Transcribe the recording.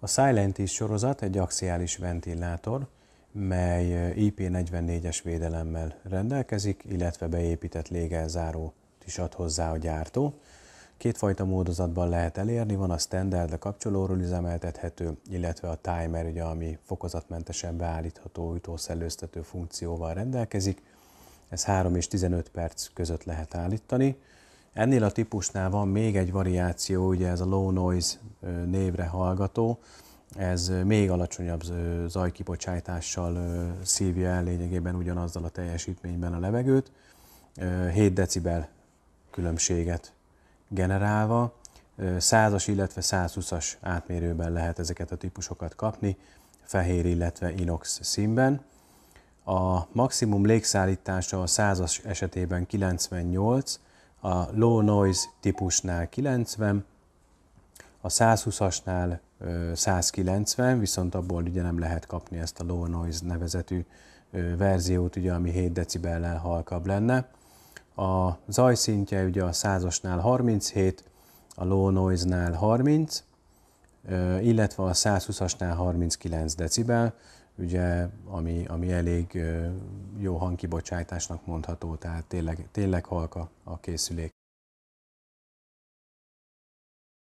A Silent is sorozat egy axiális ventilátor, mely IP44-es védelemmel rendelkezik, illetve beépített légelzáró is ad hozzá a gyártó. Kétfajta módozatban lehet elérni, van a standard, a kapcsolóról üzemeltethető, illetve a timer, ugye, ami fokozatmentesen beállítható ütószellőztető funkcióval rendelkezik. Ez 3 és 15 perc között lehet állítani. Ennél a típusnál van még egy variáció, ugye ez a low noise névre hallgató, ez még alacsonyabb zajkibocsátással szívja el lényegében ugyanazzal a teljesítményben a levegőt, 7 decibel különbséget generálva, 100-as, illetve 120-as átmérőben lehet ezeket a típusokat kapni, fehér, illetve inox színben. A maximum légszállítása a 100-as esetében 98, a low noise típusnál 90, a 120-asnál 190, viszont abból ugye nem lehet kapni ezt a low noise nevezetű verziót, ugye, ami 7 decibellel halkabb lenne. A zajszintje ugye a 100-asnál 37, a low noise-nál 30, illetve a 120-asnál 39 decibel, ugye, ami, ami elég jó hangkibocsátásnak mondható, tehát tényleg, tényleg halka a készülék.